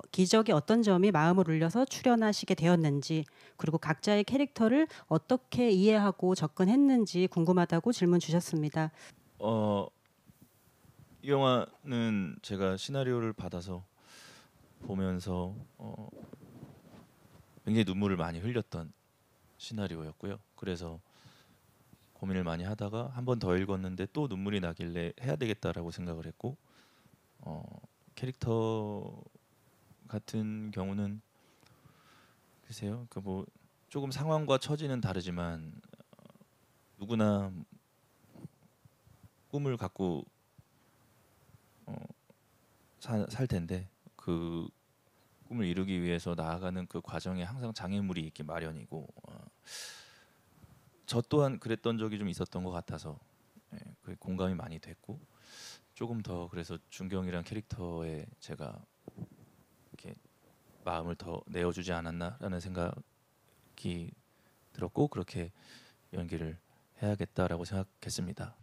어, 기적의 어떤 점이 마음을 울려서 출연하시게 되었는지 그리고 각자의 캐릭터를 어떻게 이해하고 접근했는지 궁금하다고 질문 주셨습니다. 어, 이 영화는 제가 시나리오를 받아서 보면서 어, 굉장히 눈물을 많이 흘렸던 시나리오였고요. 그래서 고민을 많이 하다가 한 번 더 읽었는데 또 눈물이 나길래 해야 되겠다라고 생각을 했고 어, 캐릭터 같은 경우는 글쎄요. 그 뭐 조금 상황과 처지는 다르지만 어, 누구나 꿈을 갖고 어, 사, 살 텐데 그 꿈을 이루기 위해서 나아가는 그 과정에 항상 장애물이 있기 마련이고 어, 저 또한 그랬던 적이 좀 있었던 것 같아서 예, 공감이 많이 됐고 조금 더 그래서 준경이란 캐릭터에 제가 마음을 더 내어주지 않았나라는 생각이 들었고 그렇게 연기를 해야겠다라고 생각했습니다.